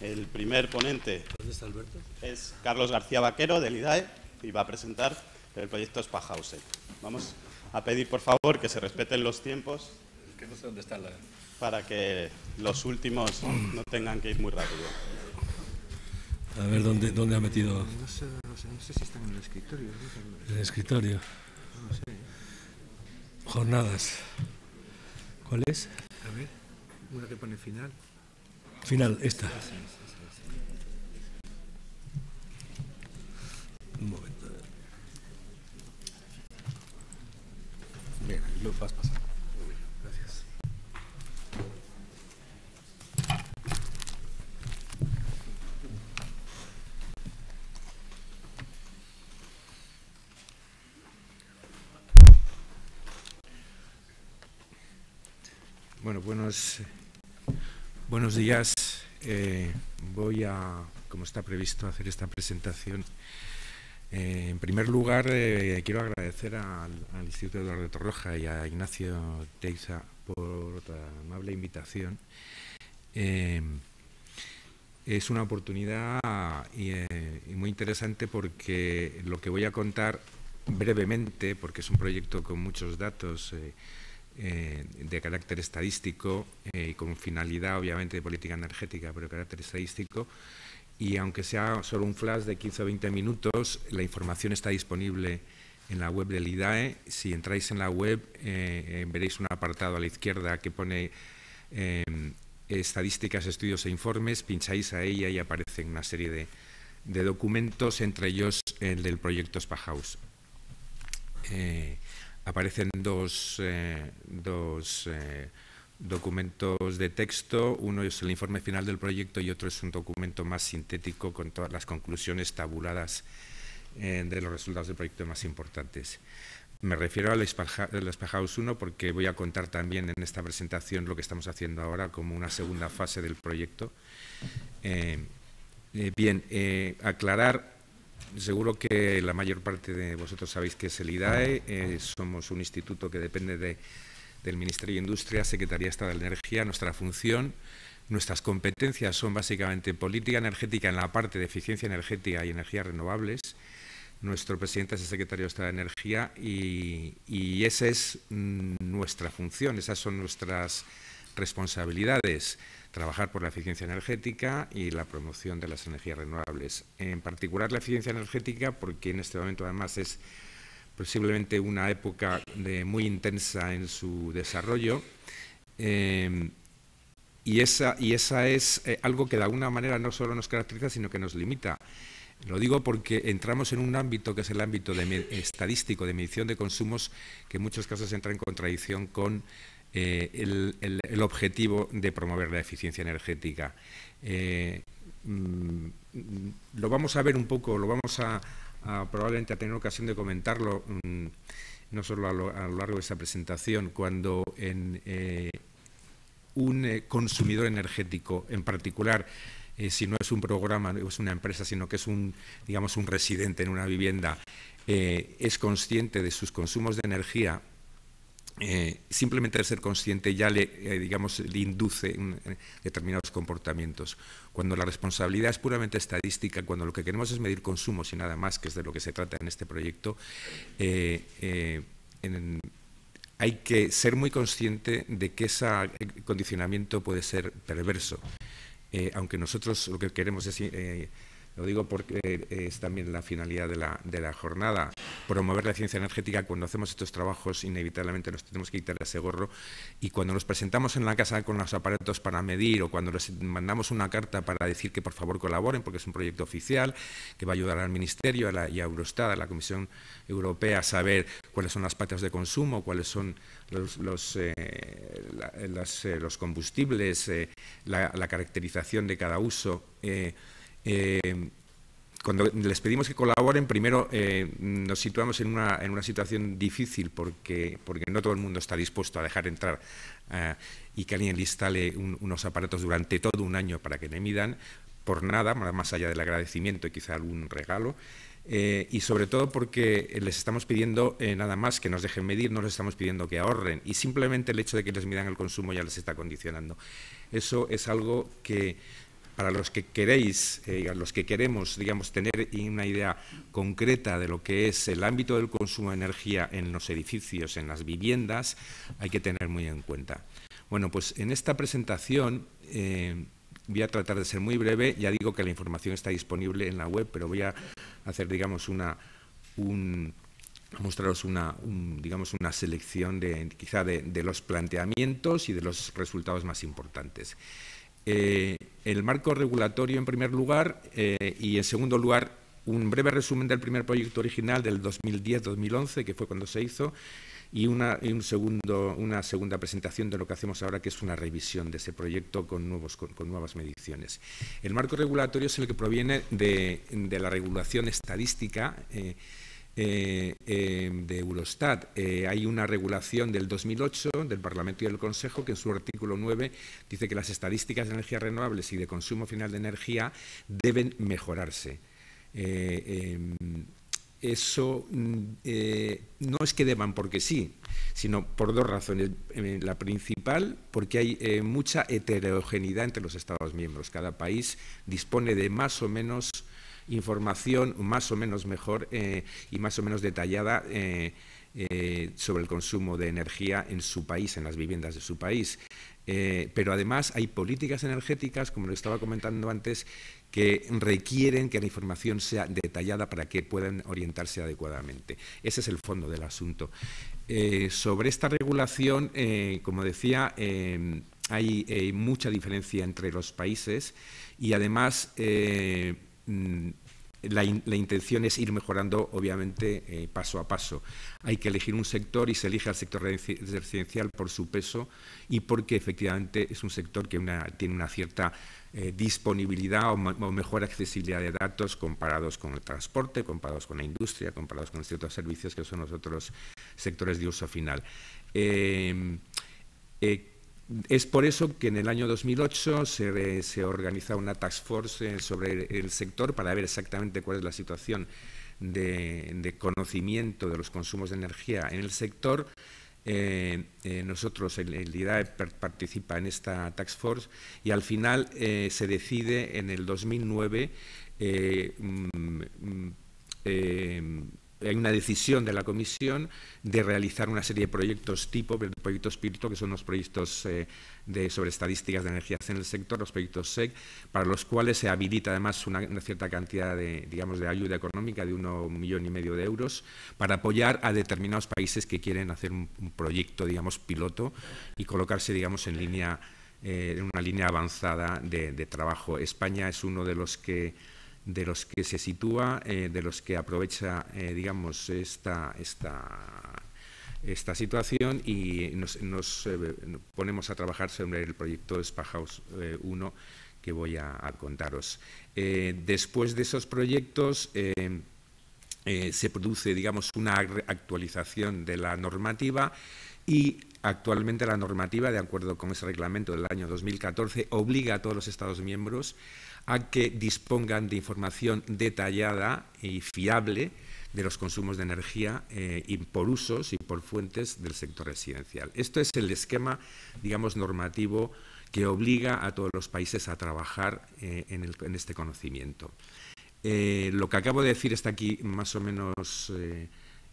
El primer ponente es Carlos García Vaquero, del IDAE, y va a presentar el proyecto Spahausen. Vamos a pedir, por favor, que se respeten los tiempos. Que no sé dónde está la... Para que los últimos no tengan que ir muy rápido. A ver, ¿dónde, dónde ha metido? No sé, si están en el escritorio. En el escritorio. No sé. Jornadas. ¿Cuál es? A ver, una que pone final final, esta. Un momento. Bien, lo vas a Muy bien, gracias. Bueno, buenos. Eh, Buenos días. Eh, voy a, como está previsto, hacer esta presentación. Eh, en primer lugar, eh, quiero agradecer al, Instituto Instituto Eduardo Torroja y a Ignacio Teiza por la amable invitación. es una oportunidad muy interesante porque lo que voy a contar brevemente, porque es un proyecto con muchos datos, eh, de carácter estadístico eh, y con finalidad obviamente de política energética, pero de carácter estadístico. Y aunque sea solo un flash de 15 o 20 minutos, la información está disponible en la web del IDAE. Si entráis en la web, eh, veréis un apartado a la izquierda que pone estadísticas, estudios e informes. Pincháis a ella y aparecen una serie de, documentos, entre ellos el del proyecto Spahaus aparecen dos, eh, eh, documentos de texto, uno es el informe final del proyecto y otro es un documento más sintético con todas las conclusiones tabuladas eh, de los resultados del proyecto más importantes. Me refiero al Spacehouse 1 porque voy a contar también en esta presentación lo que estamos haciendo ahora como una segunda fase del proyecto. bien, aclarar Seguro que la mayor parte de vosotros sabéis que es el IDAE, eh, somos un instituto que depende del Ministerio de Industria, Secretaría de Estado de Energía, nuestra función, nuestras competencias son básicamente política energética en la parte de eficiencia energética y energías renovables, nuestro presidente es el secretario de Estado de Energía y esa es mm, nuestra función, esas son nuestras responsabilidades trabajar por la eficiencia energética y la promoción de las energías renovables. En particular la eficiencia energética porque en este momento además es posiblemente una época de muy intensa en su desarrollo. Eh, y, esa, y esa es eh, algo que de alguna manera no solo nos caracteriza, sino que nos limita. Lo digo porque entramos en un ámbito que es el ámbito de, estadístico de medición de consumos, que en muchos casos entra en contradicción con eh, el, objetivo de promover la eficiencia energética. Eh, mm, lo vamos a ver un poco, lo vamos a, probablemente a tener ocasión de comentarlo, mm, no solo a lo, largo de esta presentación, cuando en, eh, un consumidor energético en particular si no es un programa, es una empresa, sino que es un, digamos, un residente en una vivienda, es consciente de sus consumos de energía, eh, simplemente el ser consciente ya le, eh, digamos, le induce eh, determinados comportamientos. Cuando la responsabilidad es puramente estadística, cuando lo que queremos es medir consumos y nada más, que es de lo que se trata en este proyecto, hay que ser muy consciente de que ese condicionamiento puede ser perverso. aunque nosotros lo que queremos es lo digo porque eh, es también la finalidad de la, jornada, promover la ciencia energética. Cuando hacemos estos trabajos, inevitablemente nos tenemos que quitar ese gorro y cuando nos presentamos en la casa con los aparatos para medir o cuando les mandamos una carta para decir que por favor colaboren, porque es un proyecto oficial que va a ayudar al Ministerio a la, y a Eurostat, a la Comisión Europea, a saber cuáles son las patas de consumo, cuáles son los, los, eh, eh, combustibles, la, la, caracterización de cada uso. Eh, cuando les pedimos que colaboren, primero eh, nos situamos en una, situación difícil porque, porque no todo el mundo está dispuesto a dejar entrar eh, y que alguien le instale unos aparatos durante todo un año para que le midan, por nada, más allá del agradecimiento y quizá algún regalo. y sobre todo porque les estamos pidiendo nada más que nos dejen medir, no les estamos pidiendo que ahorren y simplemente el hecho de que les midan el consumo ya les está condicionando. Eso es algo que para los que queréis, eh, los que queremos, digamos, tener una idea concreta de lo que es el ámbito del consumo de energía en los edificios, en las viviendas, hay que tener muy en cuenta. Bueno, pues en esta presentación eh, voy a tratar de ser muy breve. Ya digo que la información está disponible en la web, pero voy a hacer, digamos, una mostraros una, digamos, una selección de, quizá de los planteamientos y de los resultados más importantes. Eh, el marco regulatorio en primer lugar eh, y en segundo lugar un breve resumen del primer proyecto original del 2010-2011, que fue cuando se hizo, y, una, segunda presentación de lo que hacemos ahora, que es una revisión de ese proyecto con, nuevos, nuevas mediciones. El marco regulatorio es el que proviene de, la regulación estadística. Eh, eh, em, de Eurostat. Eh, hay una regulación del 2008 del Parlamento y del Consejo que en su artículo 9 dice que las estadísticas de energías renovables y de consumo final de energía deben mejorarse. Eh, em, eso mm, no es que deban porque sí, sino por dos razones. La principal, porque hay mucha heterogeneidad entre los Estados miembros. Cada país dispone de más o menos información más o menos mejor eh, y más o menos detallada. Eh, eh, sobre el consumo de energía en su país, en las viviendas de su país. pero además hay políticas energéticas, como lo estaba comentando antes, que requieren que la información sea detallada para que puedan orientarse adecuadamente. Ese es el fondo del asunto. sobre esta regulación, como decía, hay mucha diferencia entre los países y además Mm, la, intención es ir mejorando, obviamente, eh, paso a paso. Hay que elegir un sector y se elige al sector residencial por su peso y porque efectivamente es un sector que tiene una cierta eh, disponibilidad o, mejor accesibilidad de datos comparados con el transporte, comparados con la industria, comparados con ciertos servicios que son los otros sectores de uso final. Eh, es por eso que en el año 2008 se, organiza una task force sobre el sector para ver exactamente cuál es la situación de, conocimiento de los consumos de energía en el sector. Eh, eh, nosotros, el, el IDAE participa en esta task force y al final eh, se decide en el 2009 hay una decisión de la Comisión de realizar una serie de proyectos tipo, proyecto espíritu que son los proyectos eh, de, sobre estadísticas de energías en el sector, los proyectos SEC, para los cuales se habilita además una, cierta cantidad de, digamos, de ayuda económica de uno, millón y medio de euros para apoyar a determinados países que quieren hacer un, proyecto, digamos, piloto y colocarse, digamos, en línea, eh, en una línea avanzada de trabajo. España es uno de los que de los que se sitúa, eh, de los que aprovecha, eh, digamos, esta, esta situación y nos, eh, ponemos a trabajar sobre el proyecto Spa 1 que voy a, contaros. después de esos proyectos se produce, digamos, una actualización de la normativa y actualmente la normativa, de acuerdo con ese reglamento del año 2014, obliga a todos los Estados miembros a que dispongan de información detallada y fiable de los consumos de energía eh, y por usos y por fuentes del sector residencial. Esto es el esquema, digamos, normativo que obliga a todos los países a trabajar eh, en, este conocimiento. Eh, lo que acabo de decir está aquí más o menos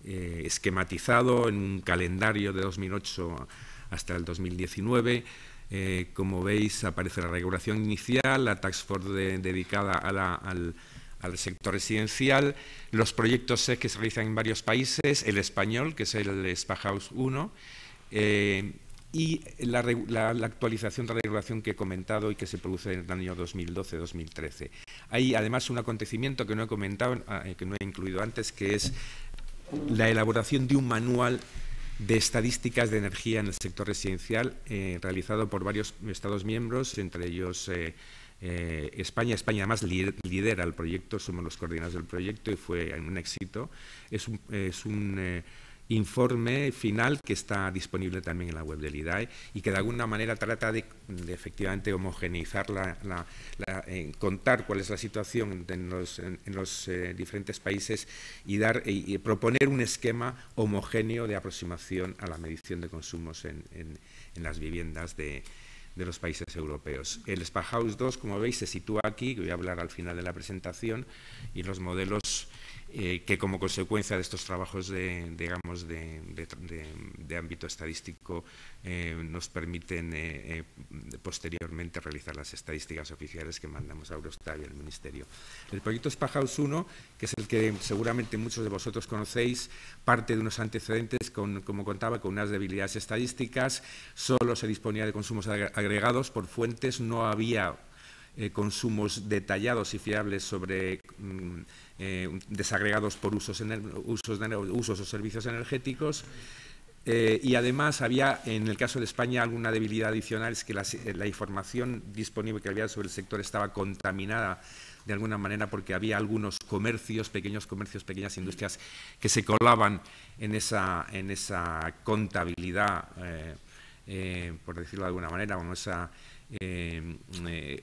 eh, esquematizado en un calendario de 2008 hasta el 2019. Eh, como veis, aparece la regulación inicial, la tax force dedicada al, sector residencial, los proyectos e que se realizan en varios países, el español, que es el SPA House eh, 1, y la, actualización de la regulación que he comentado y que se produce en el año 2012-2013. Hay además un acontecimiento que no he comentado, que no he incluido antes, que es la elaboración de un manual de estadísticas de energía en el sector residencial eh, realizado por varios Estados miembros, entre ellos eh, eh, España. España además lidera el proyecto, somos los coordinadores del proyecto y fue un éxito. es un informe final que está disponible también en la web del IDAE y que de alguna manera trata de, efectivamente homogeneizar, la, eh, contar cuál es la situación en los, eh, diferentes países y, dar, y proponer un esquema homogéneo de aproximación a la medición de consumos en, las viviendas de, los países europeos. El SPA House 2, como veis, se sitúa aquí, voy a hablar al final de la presentación, y los modelos eh, que como consecuencia de estos trabajos de, digamos, de, ámbito estadístico eh, nos permiten eh, posteriormente realizar las estadísticas oficiales que mandamos a Eurostat y al Ministerio. El proyecto Spahaus 1, que es el que seguramente muchos de vosotros conocéis, parte de unos antecedentes, con, como contaba, con unas debilidades estadísticas, solo se disponía de consumos agregados por fuentes, no había consumos detallados y fiables sobre... Mm, eh, desagregados por usos, usos, usos, o servicios energéticos. Eh, y además había, en el caso de España, alguna debilidad adicional, es que eh, la, información disponible que había sobre el sector estaba contaminada de alguna manera porque había algunos comercios, pequeños comercios, pequeñas industrias que se colaban en esa, en esa contabilidad, por decirlo de alguna manera, o en esa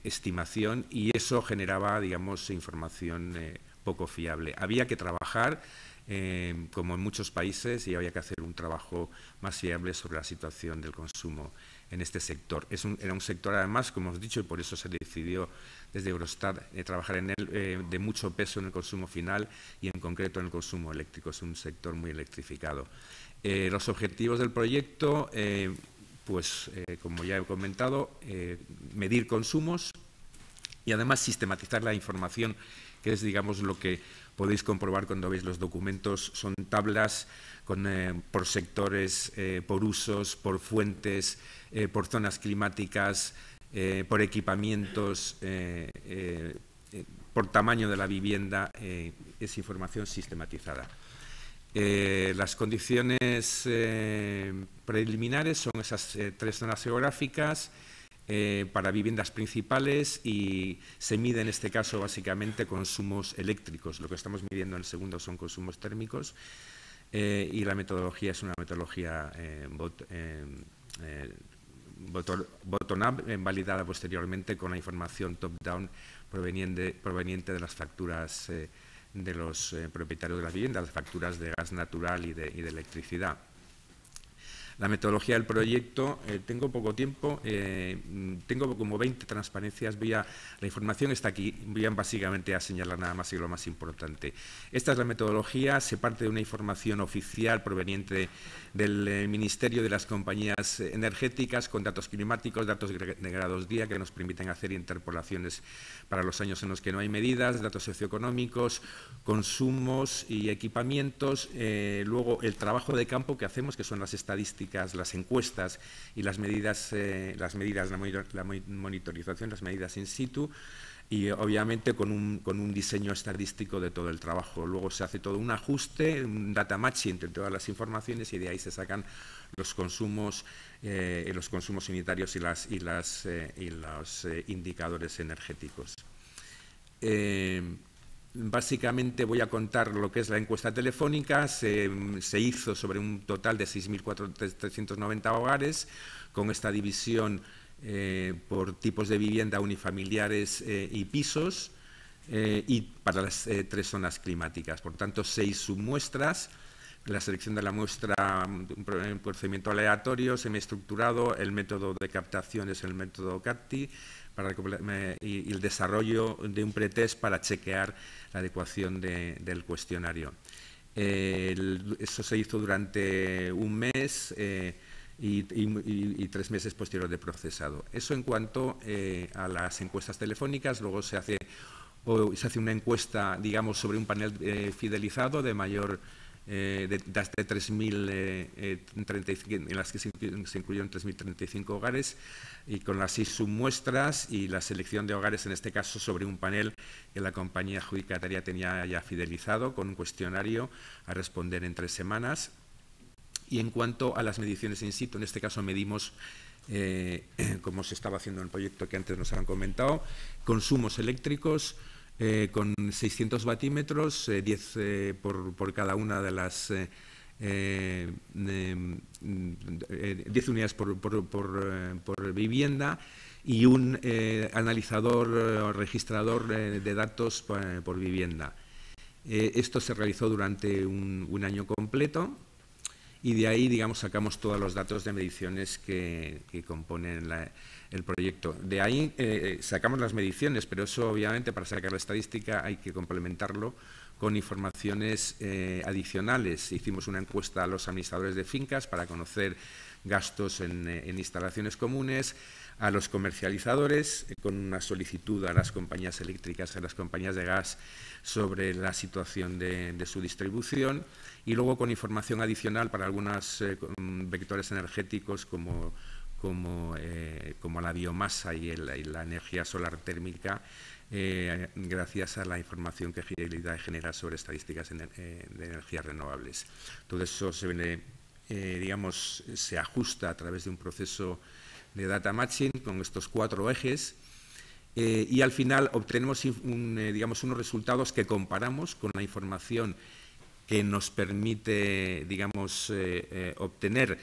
estimación, y eso generaba, digamos, información poco fiable. Había que trabajar, eh, como en muchos países, y había que hacer un trabajo más fiable sobre la situación del consumo en este sector. Es era un sector, además, como os he dicho, y por eso se decidió desde Eurostat eh, trabajar en él, eh, de mucho peso en el consumo final y en concreto en el consumo eléctrico. Es un sector muy electrificado. los objetivos del proyecto, pues, como ya he comentado, medir consumos y además sistematizar la información que es, digamos, lo que podéis comprobar cuando veis los documentos. Son tablas eh, por sectores, eh, por usos, por fuentes, eh, por zonas climáticas, por equipamientos, por tamaño de la vivienda. es información sistematizada. las condiciones preliminares son esas tres zonas geográficas, eh, para viviendas principales y se mide en este caso básicamente consumos eléctricos. Lo que estamos midiendo en segundo son consumos térmicos eh, y la metodología es una metodología eh, bot, bottom-up validada posteriormente con la información top-down proveniente, de las facturas de los propietarios de las viviendas, las facturas de gas natural y de electricidad. La metodología del proyecto, eh, tengo poco tiempo, eh, mm, tengo como 20 transparencias, voy la información está aquí, voy a básicamente a señalar nada más y lo más importante. Esta es la metodología, se parte de una información oficial proveniente del eh, Ministerio de las Compañías Energéticas con datos climáticos, datos de grados día que nos permiten hacer interpolaciones para los años en los que no hay medidas, datos socioeconómicos, consumos y equipamientos, luego el trabajo de campo que hacemos, que son las estadísticas las encuestas y las medidas, eh, las medidas la monitorización, las medidas in situ, y obviamente con un, diseño estadístico de todo el trabajo. Luego se hace todo un ajuste, un data match entre todas las informaciones y de ahí se sacan los consumos, eh, los consumos unitarios y, las, y, las, eh, y los indicadores energéticos. Básicamente voy a contar lo que es la encuesta telefónica. Se, hizo sobre un total de 6.490 hogares con esta división eh, por tipos de vivienda unifamiliares eh, y pisos eh, y para las tres zonas climáticas. Por tanto, seis submuestras. La selección de la muestra, un procedimiento aleatorio, semiestructurado, el método de captación es el método CAPTI, y, el desarrollo de un pretest para chequear la adecuación del cuestionario. Eh, eso se hizo durante un mes eh, y, tres meses posterior de procesado. Eso en cuanto eh, a las encuestas telefónicas, luego se hace, se hace una encuesta, digamos, sobre un panel fidelizado de mayor eh, de, de eh, eh en las que se, se incluyeron 3.035 hogares, y con las seis submuestras y la selección de hogares, en este caso, sobre un panel que la compañía adjudicataria tenía ya fidelizado, con un cuestionario a responder en tres semanas. Y en cuanto a las mediciones in situ, en este caso medimos eh, como se estaba haciendo en el proyecto que antes nos han comentado, consumos eléctricos, eh, con 600 batímetros, 10 eh, eh, por, cada una de las... 10 mm, unidades por, vivienda y un analizador o registrador de datos por, vivienda. esto se realizó durante un, año completo y de ahí, digamos, sacamos todos los datos de mediciones que, que componen la, el proyecto. De ahí eh, eh, sacamos las mediciones, pero eso obviamente para sacar la estadística hay que complementarlo con informaciones eh, adicionales. Hicimos una encuesta a los administradores de fincas para conocer gastos en, instalaciones comunes, a los comercializadores con una solicitud a las compañías eléctricas, a las compañías de gas sobre la situación de, su distribución y luego con información adicional para algunos vectores energéticos como eh, como, la biomasa y, la energía solar térmica, eh, gracias a la información que Fidelidad genera sobre estadísticas de eh, energías renovables. Todo eso se, digamos, se ajusta a través de un proceso de data matching con estos cuatro ejes. y al final obtenemos digamos, unos resultados que comparamos con la información que nos permite digamos, obtener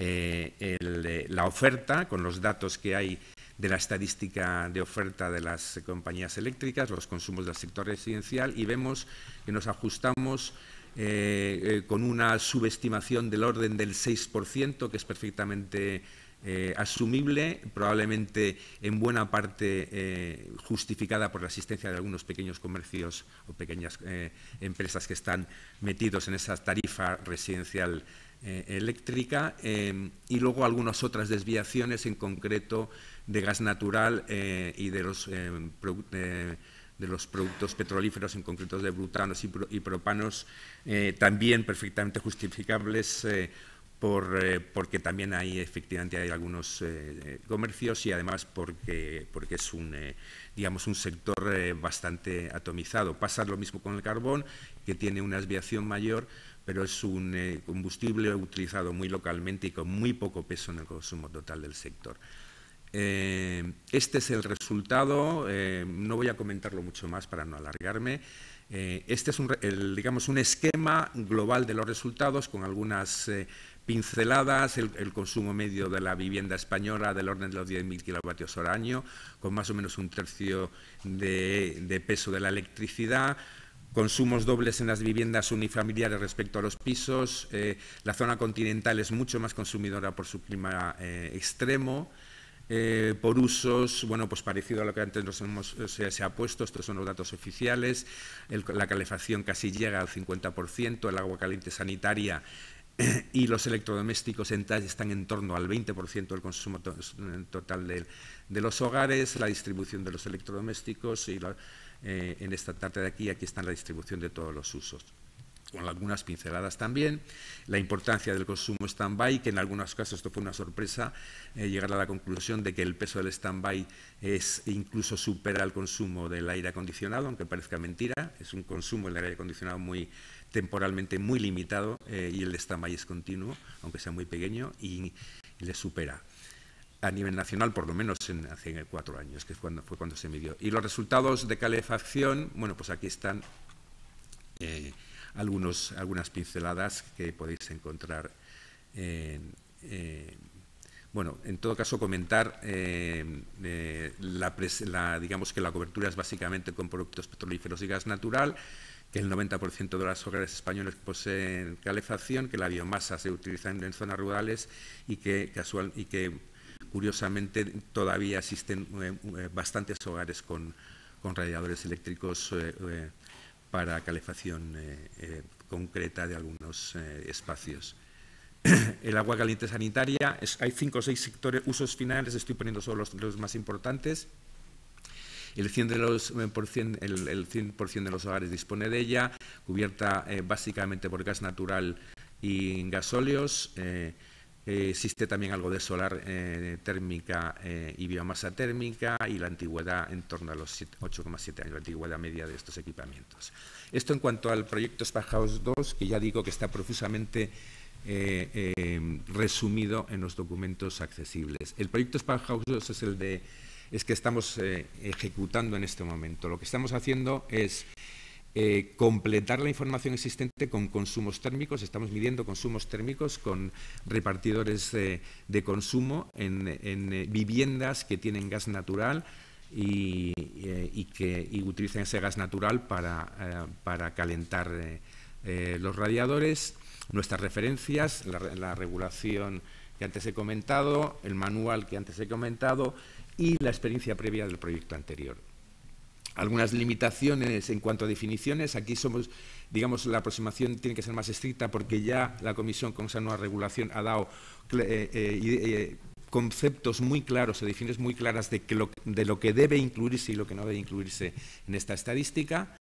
eh, la oferta con los datos que hay de la estadística de oferta de las compañías eléctricas, los consumos del sector residencial y vemos que nos ajustamos eh, eh, con una subestimación del orden del 6%, que es perfectamente asumible, probablemente en buena parte justificada por la asistencia de algunos pequeños comercios o pequeñas empresas que están metidos en esa tarifa residencial eh, eléctrica eh, y luego algunas otras desviaciones, en concreto de gas natural eh, y de los, de los productos petrolíferos, en concreto de brutanos y, y propanos, también perfectamente justificables por, eh, porque también hay efectivamente hay algunos eh, eh, comercios y además porque, porque es un, digamos, un sector bastante atomizado. Pasa lo mismo con el carbón, que tiene una desviación mayor, pero es un combustible utilizado muy localmente y con muy poco peso en el consumo total del sector. este es el resultado, no voy a comentarlo mucho más para no alargarme este es un, digamos, un esquema global de los resultados con algunas pinceladas, el, consumo medio de la vivienda española del orden de los 10.000 kilovatios hora año, con más o menos un tercio de, peso de la electricidad, consumos dobles en las viviendas unifamiliares respecto a los pisos, eh, la zona continental es mucho más consumidora por su clima eh, extremo, eh, por usos, bueno, pues parecido a lo que antes nos hemos, se, ha puesto, estos son los datos oficiales, la calefacción casi llega al 50%, el agua caliente sanitaria y los electrodomésticos están en torno al 20% del consumo total de, los hogares, la distribución de los electrodomésticos y eh, en esta parte de aquí, aquí está la distribución de todos los usos con algunas pinceladas también, la importancia del consumo stand-by, que en algunos casos esto fue una sorpresa, eh, llegar a la conclusión de que el peso del stand-by es, incluso supera el consumo del aire acondicionado, aunque parezca mentira, es un consumo del aire acondicionado muy, temporalmente muy limitado eh, y el estama es continuo, aunque sea muy pequeño, y, le supera a nivel nacional, por lo menos en, hace cuatro años, que fue cuando, se midió. Y los resultados de calefacción, bueno, pues aquí están eh, algunos, algunas pinceladas que podéis encontrar. Eh, bueno, en todo caso, comentar, digamos que la cobertura es básicamente con productos petrolíferos y gas natural, que el 90% de las hogares españoles poseen calefacción, que la biomasa se utiliza en, zonas rurales y que, y que curiosamente todavía existen eh, eh, bastantes hogares con, radiadores eléctricos eh, para calefacción concreta de algunos espacios. El agua caliente sanitaria, hay cinco o seis sectores, usos finales, estoy poniendo solo los más importantes. El 100%, de los, eh, el, de los hogares dispone de ella, cubierta eh, básicamente por gas natural y gasóleos. Eh, existe también algo de solar térmica y biomasa térmica y la antigüedad en torno a los 8,7 años, la antigüedad media de estos equipamientos. Esto en cuanto al proyecto Spahaus 2, que ya digo que está profusamente resumido en los documentos accesibles. El proyecto Spahaus 2 es el de es que estamos eh, ejecutando en este momento. Lo que estamos haciendo es eh, completar la información existente con consumos térmicos. Estamos midiendo consumos térmicos con repartidores de consumo en, eh, viviendas que tienen gas natural, y, que utilizan ese gas natural para, calentar los radiadores, nuestras referencias, la, regulación que antes he comentado, el manual que antes he comentado, y la experiencia previa del proyecto anterior. Algunas limitaciones en cuanto a definiciones. Aquí somos, digamos, la aproximación tiene que ser más estricta porque ya la Comisión con esa nueva regulación ha dado eh, eh, eh, conceptos muy claros o definiciones muy claras de, que lo, de lo que debe incluirse y lo que no debe incluirse en esta estadística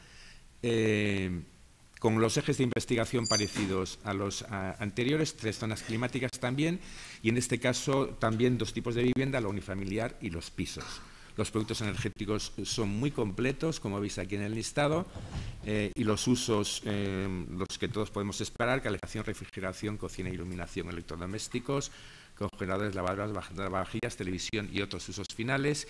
con los ejes de investigación parecidos a los anteriores, tres zonas climáticas también, y en este caso también dos tipos de vivienda, la unifamiliar y los pisos. Los productos energéticos son muy completos, como veis aquí en el listado, eh, y los usos, eh, los que todos podemos esperar, calefacción, refrigeración, cocina, e iluminación, electrodomésticos, congeladores, lavadoras, lavavajillas, televisión y otros usos finales.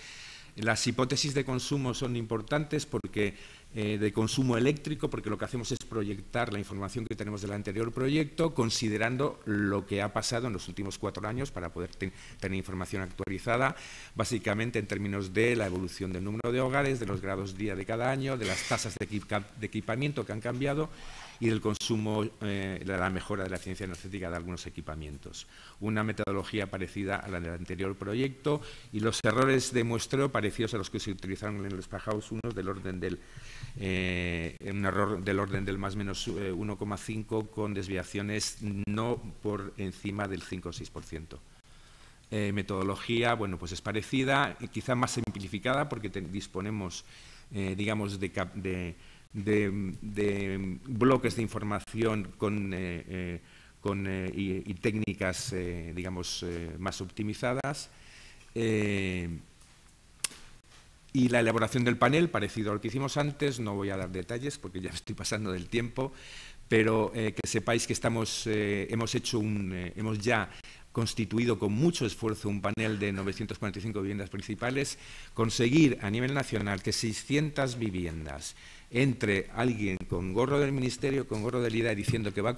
Las hipótesis de consumo son importantes porque eh, de consumo eléctrico, porque lo que hacemos es proyectar la información que tenemos del anterior proyecto, considerando lo que ha pasado en los últimos cuatro años para poder tener información actualizada, básicamente en términos de la evolución del número de hogares, de los grados día de cada año, de las tasas de, equipamiento que han cambiado y del consumo, eh, de la mejora de la eficiencia energética de algunos equipamientos. Una metodología parecida a la del anterior proyecto y los errores de muestreo parecidos a los que se utilizaron en los Spa House 1 del orden del eh, un error del orden del más menos 1,5 eh, con desviaciones no por encima del 5 o 6%. Eh, metodología, bueno, pues es parecida, quizá más simplificada porque disponemos, eh, digamos, de, de, bloques de información con, con y, y, técnicas, digamos, más optimizadas y la elaboración del panel, parecido a lo que hicimos antes, no voy a dar detalles porque ya me estoy pasando del tiempo, pero eh, que sepáis que estamos, eh, hemos, hecho un, eh, hemos ya constituido con mucho esfuerzo un panel de 945 viviendas principales, conseguir a nivel nacional que 600 viviendas entre alguien con gorro del ministerio, con gorro de IDA, diciendo que va, a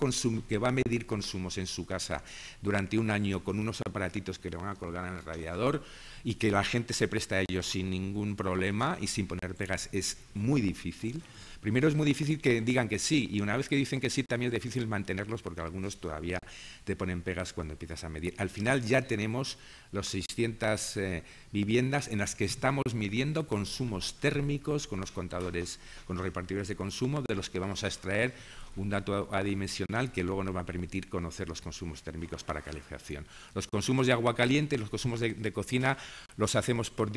que va a medir consumos en su casa durante un año con unos aparatitos que le van a colgar en el radiador y que la gente se presta a ellos sin ningún problema y sin poner pegas, es muy difícil. Primero es muy difícil que digan que sí, y una vez que dicen que sí, también es difícil mantenerlos porque algunos todavía te ponen pegas cuando empiezas a medir. Al final ya tenemos los 600 eh, viviendas en las que estamos midiendo consumos térmicos con los contadores, con los repartidores de consumo, de los que vamos a extraer un dato adimensional que luego nos va a permitir conocer los consumos térmicos para calefacción. Los consumos de agua caliente, los consumos de, cocina, los hacemos por,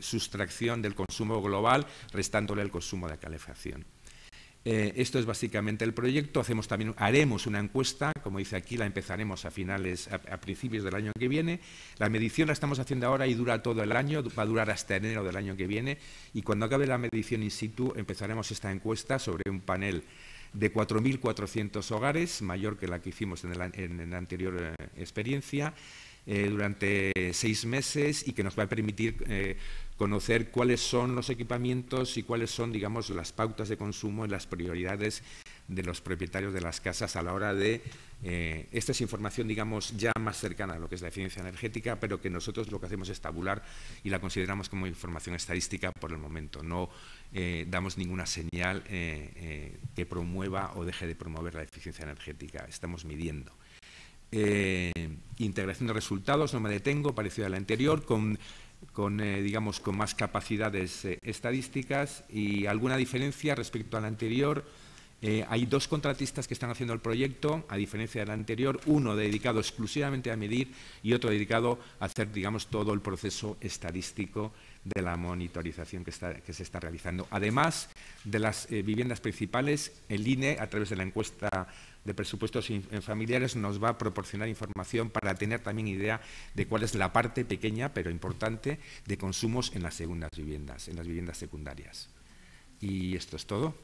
sustracción del consumo global, restándole el consumo de calefacción. Eh, esto es básicamente el proyecto. Hacemos también, haremos una encuesta, como dice aquí, la empezaremos a finales, a, a, principios del año que viene. La medición la estamos haciendo ahora y dura todo el año, va a durar hasta enero del año que viene. Y cuando acabe la medición in situ, empezaremos esta encuesta sobre un panel de 4.400 hogares, mayor que la que hicimos en, la anterior eh, experiencia, eh, durante seis meses y que nos va a permitir eh, conocer cuáles son los equipamientos y cuáles son, digamos, las pautas de consumo y las prioridades de los propietarios de las casas a la hora de... Eh, esta es información, digamos, ya más cercana a lo que es la eficiencia energética, pero que nosotros lo que hacemos es tabular y la consideramos como información estadística por el momento. No eh, damos ninguna señal eh, que promueva o deje de promover la eficiencia energética. Estamos midiendo. integración de resultados, no me detengo, parecido a la anterior, con con, digamos, con más capacidades estadísticas y alguna diferencia respecto a la anterior eh, hay dos contratistas que están haciendo el proyecto, a diferencia del anterior, uno dedicado exclusivamente a medir y otro dedicado a hacer, digamos, todo el proceso estadístico de la monitorización que, se está realizando. Además de las eh, viviendas principales, el INE, a través de la encuesta de presupuestos eh, familiares nos va a proporcionar información para tener también idea de cuál es la parte pequeña pero importante de consumos en las segundas viviendas, en las viviendas secundarias. Y esto es todo.